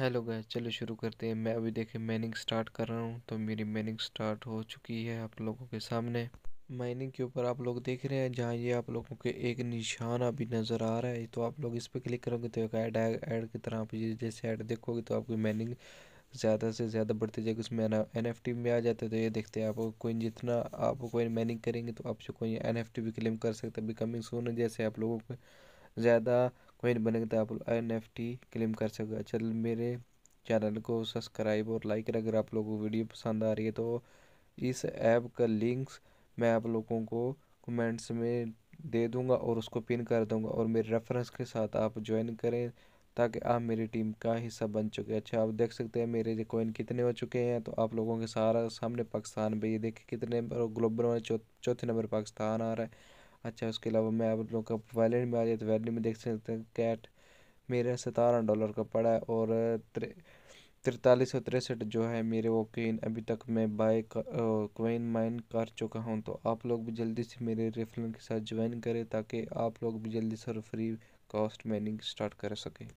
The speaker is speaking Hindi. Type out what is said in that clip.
हेलो गैस चलो शुरू करते हैं मैं अभी देखें माइनिंग स्टार्ट कर रहा हूँ तो मेरी माइनिंग स्टार्ट हो चुकी है आप लोगों के सामने माइनिंग के ऊपर आप लोग देख रहे हैं जहाँ ये आप लोगों के एक निशान अभी नज़र आ रहा है तो आप लोग इस पर क्लिक करोगे तो एक ऐड ऐड की तरह आप जैसे ऐड देखोगे तो आपकी माइनिंग ज़्यादा से ज़्यादा बढ़ती जाएगी उसमें एन एफ टी में आ जाते तो ये देखते हैं आप कोई जितना आप कोई माइनिंग करेंगे तो आपसे कोई एन एफ टी भी क्लेम कर सकते हैं अभी कमिंग सोन जैसे आप लोगों को ज़्यादा कोई बनेगा तो आप एन एफ टी क्लेम कर सको चल मेरे चैनल को सब्सक्राइब और लाइक करें अगर आप लोगों को वीडियो पसंद आ रही है तो इस ऐप का लिंक्स मैं आप लोगों को कमेंट्स में दे दूंगा और उसको पिन कर दूंगा और मेरे रेफरेंस के साथ आप ज्वाइन करें ताकि आप मेरी टीम का हिस्सा बन चुके अच्छा आप देख सकते हैं मेरे जो कोइन कितने हो चुके हैं तो आप लोगों के सारा सामने पाकिस्तान पर ये देखें कितने ग्लोबल चौथे नंबर पाकिस्तान आ रहा है अच्छा उसके अलावा मैं आप लोग का वैलेट में आ जाए तो वैलेट में देख सकते हैं कैट मेरा सतारह डॉलर का पड़ा है और तिरतालीस सौ तिरसठ जो है मेरे वो कोइन अभी तक मैं बाय कोइन माइन कर चुका हूँ तो आप लोग भी जल्दी से मेरे रेफरल के साथ ज्वाइन करें ताकि आप लोग भी जल्दी से और फ्री कॉस्ट माइनिंग स्टार्ट कर सकें